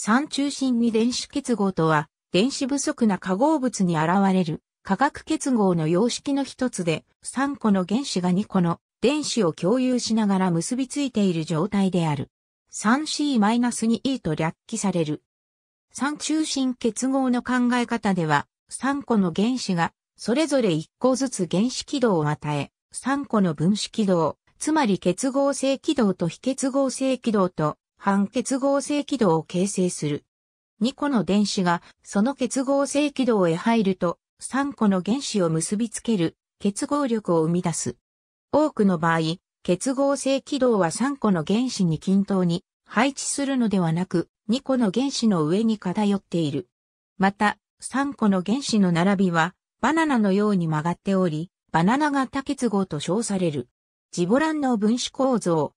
三中心に電子結合とは、電子不足な化合物に現れる化学結合の様式の一つで、3個の原子が2個の電子を共有しながら結びついている状態である。3C-2E と略記される。三中心結合の考え方では、3個の原子がそれぞれ1個ずつ原子軌道を与え、3個の分子軌道、つまり結合性軌道と非結合性軌道と半結合性軌道を形成する。2個の電子がその結合性軌道へ入ると3個の原子を結びつける結合力を生み出す。多くの場合、結合性軌道は3個の原子に均等に配置するのではなく2個の原子の上に偏っている。また、3個の原子の並びはバナナのように曲がっており、バナナ型結合と称される。ジボランの分子構造、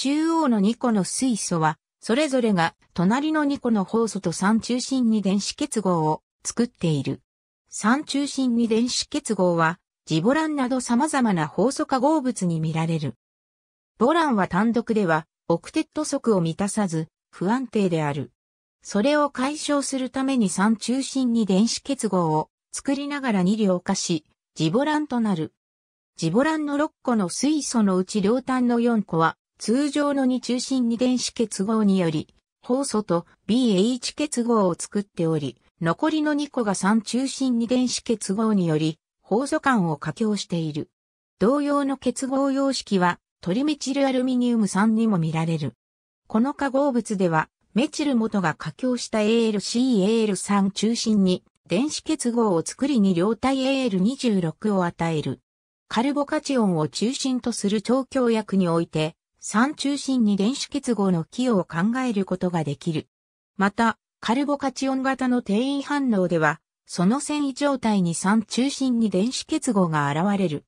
中央の2個の水素は、それぞれが隣の2個の法素と3中心に電子結合を作っている。3中心に電子結合は、ジボランなど様々な法素化合物に見られる。ボランは単独では、オクテット則を満たさず、不安定である。それを解消するために3中心に電子結合を作りながら2量化し、ジボランとなる。ジボランの6個の水素のうち両端の4個は通常の2中心2電子結合により、酵素と BH 結合を作っており、残りの2個が3中心2電子結合により、酵素間を掛けしている。同様の結合様式は、トリメチルアルミニウム酸にも見られる。この化合物では、メチル元が化共した ALCAL3 中心に、電子結合を作りに両体 AL26 を与える。カルボカチオンを中心とする調教薬において、酸中心に電子結合の寄与を考えることができる。また、カルボカチオン型の定位反応では、その繊維状態に酸中心に電子結合が現れる。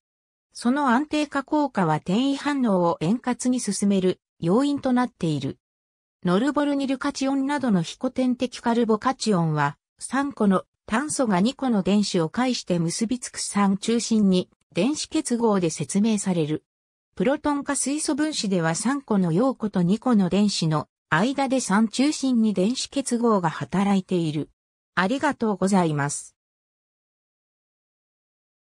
その安定化効果は転移反応を円滑に進める要因となっている。ノルボルニルカチオンなどの非古典的カルボカチオンは、3個の炭素が2個の電子を介して結びつく酸中心に電子結合で説明される。プロトン化水素分子では3個の陽子と2個の電子の間で3中心に電子結合が働いている。ありがとうございます。